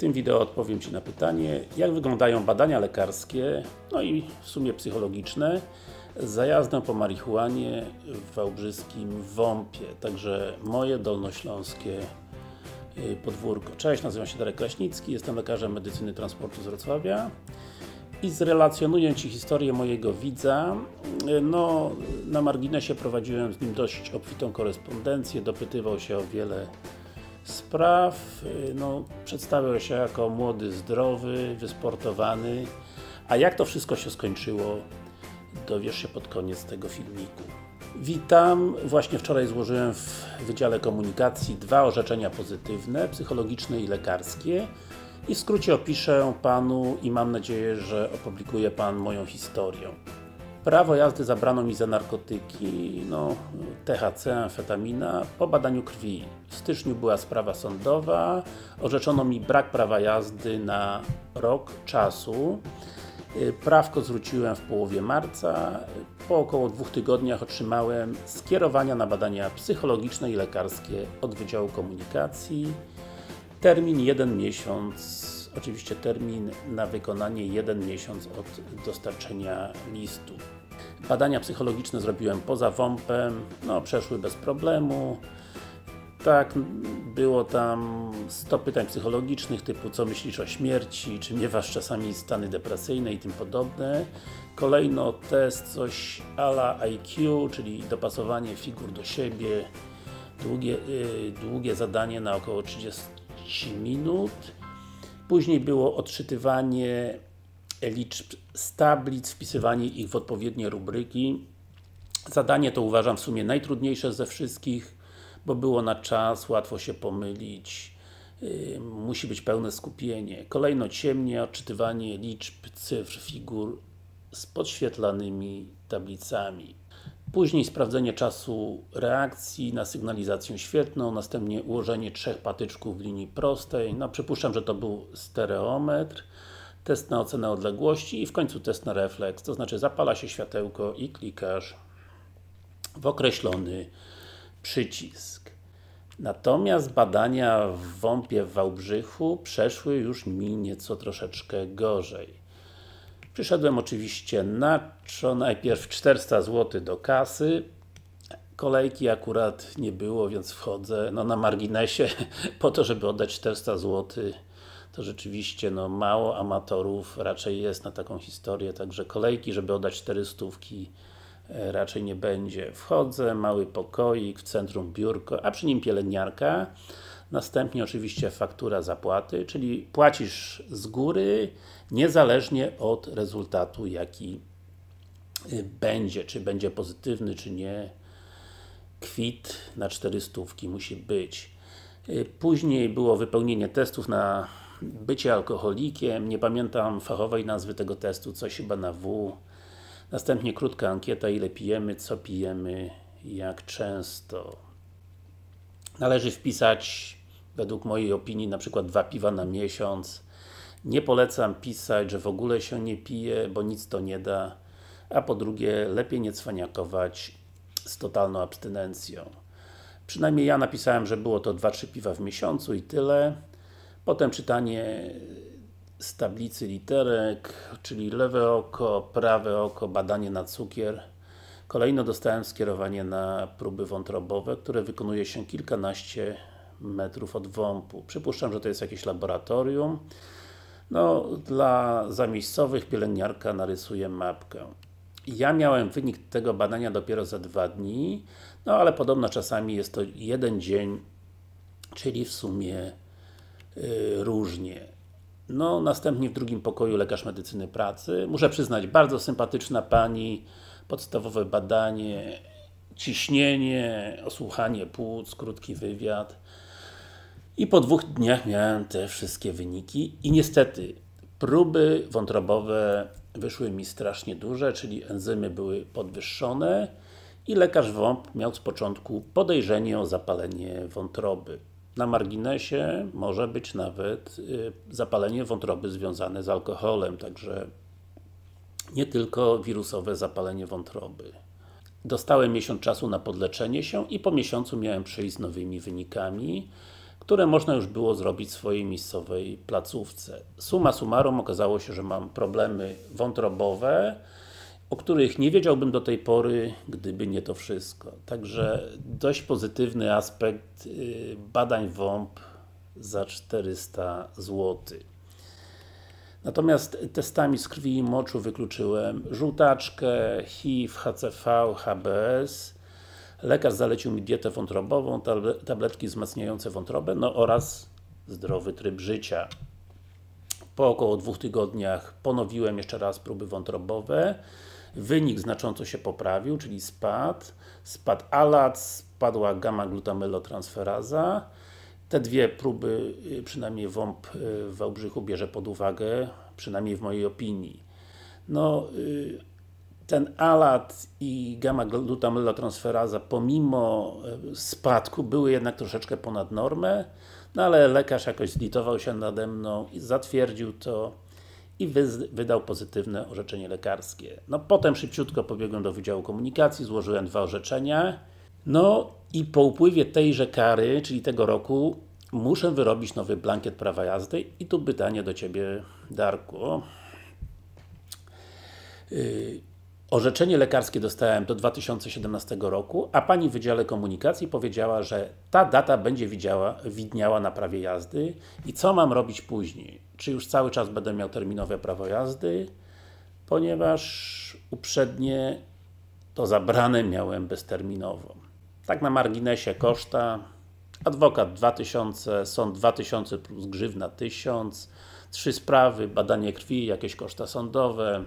tym wideo odpowiem Ci na pytanie, jak wyglądają badania lekarskie, no i w sumie psychologiczne, za po marihuanie w wałbrzyskim WOMP-ie. Także moje dolnośląskie y, podwórko. Cześć, nazywam się Darek Kraśnicki, jestem lekarzem medycyny transportu z Wrocławia i zrelacjonuję Ci historię mojego widza. Y, no, na marginesie prowadziłem z nim dość obfitą korespondencję, dopytywał się o wiele spraw. Y, no, przedstawiał się jako młody, zdrowy, wysportowany. A jak to wszystko się skończyło, dowiesz się pod koniec tego filmiku. Witam. Właśnie wczoraj złożyłem w Wydziale Komunikacji dwa orzeczenia pozytywne, psychologiczne i lekarskie. I w skrócie opiszę Panu i mam nadzieję, że opublikuje Pan moją historię. Prawo jazdy zabrano mi za narkotyki, no, THC, amfetamina, po badaniu krwi. W styczniu była sprawa sądowa, orzeczono mi brak prawa jazdy na rok czasu. Prawko zwróciłem w połowie marca. Po około dwóch tygodniach otrzymałem skierowania na badania psychologiczne i lekarskie od Wydziału Komunikacji. Termin jeden miesiąc oczywiście termin na wykonanie jeden miesiąc od dostarczenia listu. Badania psychologiczne zrobiłem poza WOMP-em, no przeszły bez problemu. Tak, było tam 100 pytań psychologicznych typu co myślisz o śmierci, czy miewasz czasami stany depresyjne i tym podobne. Kolejno test coś ala IQ, czyli dopasowanie figur do siebie. Długie, yy, długie zadanie na około 30 minut. Później było odczytywanie liczb z tablic, wpisywanie ich w odpowiednie rubryki. Zadanie to uważam w sumie najtrudniejsze ze wszystkich, bo było na czas, łatwo się pomylić, yy, musi być pełne skupienie. Kolejno ciemnie, odczytywanie liczb, cyfr, figur z podświetlanymi tablicami. Później sprawdzenie czasu reakcji na sygnalizację świetlną, następnie ułożenie trzech patyczków w linii prostej. No, przypuszczam, że to był stereometr test na ocenę odległości i w końcu test na refleks, to znaczy zapala się światełko i klikasz w określony przycisk. Natomiast badania w WOMP-ie w Wałbrzychu przeszły już mi nieco troszeczkę gorzej. Przyszedłem oczywiście na czo, najpierw 400 zł do kasy, kolejki akurat nie było, więc wchodzę no, na marginesie po to, żeby oddać 400 zł to rzeczywiście no, mało amatorów raczej jest na taką historię, także kolejki, żeby oddać 400 e, raczej nie będzie. Wchodzę, mały pokoik, w centrum biurko, a przy nim pielęgniarka. Następnie oczywiście faktura zapłaty, czyli płacisz z góry, niezależnie od rezultatu jaki y, będzie, czy będzie pozytywny, czy nie. Kwit na 400 musi być. Y, później było wypełnienie testów na bycie alkoholikiem, nie pamiętam fachowej nazwy tego testu, coś chyba na W. Następnie krótka ankieta, ile pijemy, co pijemy, jak często. Należy wpisać, według mojej opinii, na przykład dwa piwa na miesiąc. Nie polecam pisać, że w ogóle się nie pije, bo nic to nie da. A po drugie, lepiej nie cwaniakować z totalną abstynencją. Przynajmniej ja napisałem, że było to 2-3 piwa w miesiącu i tyle. Potem czytanie z tablicy literek, czyli lewe oko, prawe oko, badanie na cukier. Kolejno dostałem skierowanie na próby wątrobowe, które wykonuje się kilkanaście metrów od WOMP-u. Przypuszczam, że to jest jakieś laboratorium. No, dla zamiejscowych pielęgniarka narysuje mapkę. Ja miałem wynik tego badania dopiero za dwa dni, no ale podobno czasami jest to jeden dzień, czyli w sumie Y, różnie. No, następnie w drugim pokoju lekarz medycyny pracy. Muszę przyznać, bardzo sympatyczna pani, podstawowe badanie, ciśnienie, osłuchanie płuc, krótki wywiad. I po dwóch dniach miałem te wszystkie wyniki i niestety próby wątrobowe wyszły mi strasznie duże, czyli enzymy były podwyższone i lekarz WOMP miał z początku podejrzenie o zapalenie wątroby na marginesie może być nawet y, zapalenie wątroby związane z alkoholem, także nie tylko wirusowe zapalenie wątroby. Dostałem miesiąc czasu na podleczenie się i po miesiącu miałem przyjść z nowymi wynikami, które można już było zrobić w swojej miejscowej placówce. Suma summarum okazało się, że mam problemy wątrobowe, o których nie wiedziałbym do tej pory, gdyby nie to wszystko. Także dość pozytywny aspekt y, badań WOMP za 400 zł. Natomiast testami z krwi i moczu wykluczyłem żółtaczkę, HIV, HCV, HBS. Lekarz zalecił mi dietę wątrobową, tabletki wzmacniające wątrobę no oraz zdrowy tryb życia. Po około dwóch tygodniach ponowiłem jeszcze raz próby wątrobowe. Wynik znacząco się poprawił, czyli spadł. Spadł ALAT, spadła gamma-glutamylotransferaza. Te dwie próby, y, przynajmniej WOMP y, w Wałbrzychu bierze pod uwagę, przynajmniej w mojej opinii. No, y, ten ALAT i gamma-glutamylotransferaza pomimo spadku były jednak troszeczkę ponad normę, no ale lekarz jakoś zlitował się nade mną i zatwierdził to i wydał pozytywne orzeczenie lekarskie. No potem szybciutko pobiegłem do Wydziału Komunikacji, złożyłem dwa orzeczenia, no i po upływie tejże kary, czyli tego roku, muszę wyrobić nowy blankiet prawa jazdy i tu pytanie do Ciebie, Darku. Y, Orzeczenie lekarskie dostałem do 2017 roku, a Pani w Wydziale Komunikacji powiedziała, że ta data będzie widziała, widniała na prawie jazdy i co mam robić później? Czy już cały czas będę miał terminowe prawo jazdy? Ponieważ uprzednie to zabrane miałem bezterminowo. Tak na marginesie koszta adwokat 2000, sąd 2000 plus grzywna 1000, trzy sprawy, badanie krwi, jakieś koszta sądowe,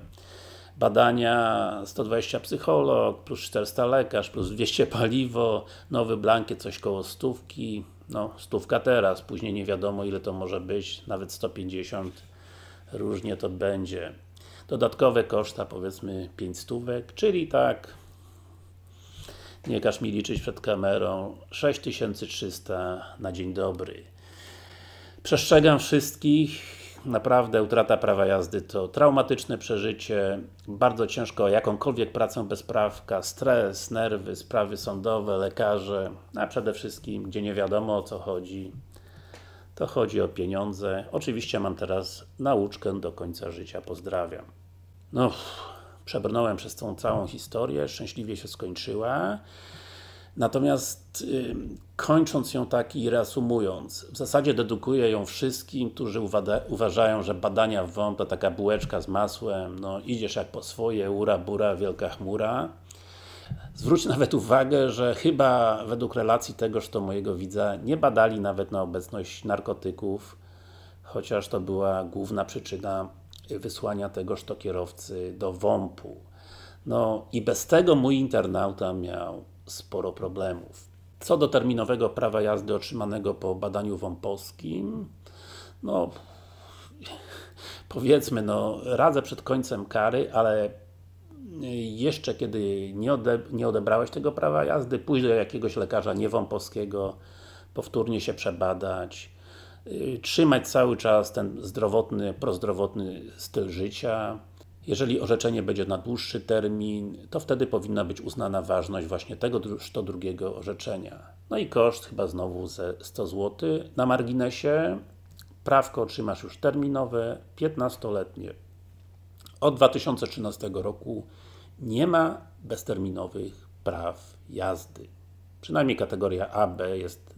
badania 120 psycholog, plus 400 lekarz, plus 200 paliwo, nowy blankiet, coś koło stówki, no stówka teraz, później nie wiadomo ile to może być, nawet 150, różnie to będzie. Dodatkowe koszta powiedzmy 5 stówek, czyli tak nie każ mi liczyć przed kamerą 6300 na dzień dobry. Przestrzegam wszystkich, naprawdę utrata prawa jazdy to traumatyczne przeżycie, bardzo ciężko jakąkolwiek pracę bez prawka, stres, nerwy, sprawy sądowe, lekarze, a przede wszystkim, gdzie nie wiadomo o co chodzi, to chodzi o pieniądze. Oczywiście mam teraz nauczkę do końca życia. Pozdrawiam. No, przebrnąłem przez tą całą historię, szczęśliwie się skończyła. Natomiast kończąc ją tak i reasumując, w zasadzie dedukuję ją wszystkim, którzy uważają, że badania w WOMP to taka bułeczka z masłem, no idziesz jak po swoje, ura, bura, wielka chmura. Zwróć nawet uwagę, że chyba według relacji tegoż to mojego widza nie badali nawet na obecność narkotyków, chociaż to była główna przyczyna wysłania tegoż to kierowcy do WOMP-u. No i bez tego mój internauta miał sporo problemów. Co do terminowego prawa jazdy otrzymanego po badaniu wąposkim, no powiedzmy, no radzę przed końcem kary, ale jeszcze kiedy nie, ode, nie odebrałeś tego prawa jazdy, pójdź do jakiegoś lekarza niewąposkiego, powtórnie się przebadać, y, trzymać cały czas ten zdrowotny, prozdrowotny styl życia, jeżeli orzeczenie będzie na dłuższy termin, to wtedy powinna być uznana ważność właśnie tego to drugiego orzeczenia. No i koszt chyba znowu ze 100 zł. Na marginesie prawko otrzymasz już terminowe, 15-letnie. Od 2013 roku nie ma bezterminowych praw jazdy. Przynajmniej kategoria AB jest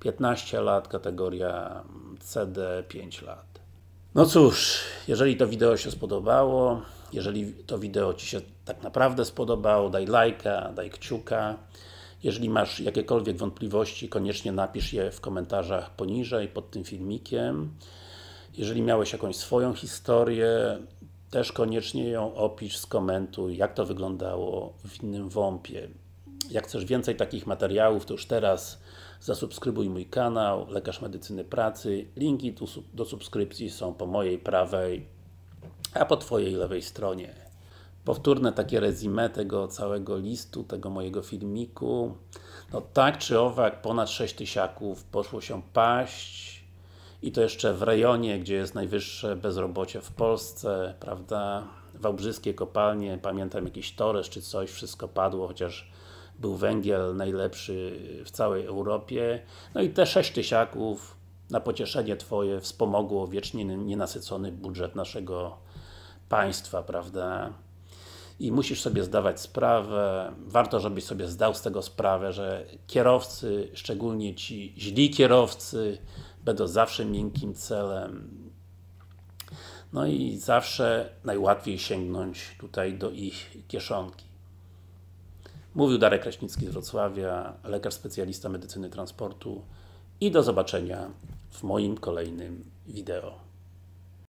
15 lat, kategoria CD 5 lat. No cóż, jeżeli to wideo się spodobało, jeżeli to wideo Ci się tak naprawdę spodobało, daj lajka, daj kciuka. Jeżeli masz jakiekolwiek wątpliwości, koniecznie napisz je w komentarzach poniżej, pod tym filmikiem. Jeżeli miałeś jakąś swoją historię, też koniecznie ją opisz, skomentuj, jak to wyglądało w innym WOMP-ie. Jak chcesz więcej takich materiałów, to już teraz zasubskrybuj mój kanał, Lekarz Medycyny Pracy, linki do subskrypcji są po mojej prawej, a po Twojej lewej stronie. Powtórne takie rezime tego całego listu, tego mojego filmiku. No tak czy owak, ponad 6 tysiaków poszło się paść i to jeszcze w rejonie, gdzie jest najwyższe bezrobocie w Polsce, prawda? Wałbrzyskie kopalnie, pamiętam jakiś Torres czy coś, wszystko padło, chociaż był węgiel najlepszy w całej Europie. No i te sześć tysiaków na pocieszenie Twoje wspomogło wiecznie nienasycony budżet naszego państwa, prawda? I musisz sobie zdawać sprawę, warto żebyś sobie zdał z tego sprawę, że kierowcy, szczególnie ci źli kierowcy, będą zawsze miękkim celem. No i zawsze najłatwiej sięgnąć tutaj do ich kieszonki. Mówił Darek Kraśnicki z Wrocławia, lekarz specjalista medycyny transportu i do zobaczenia w moim kolejnym wideo.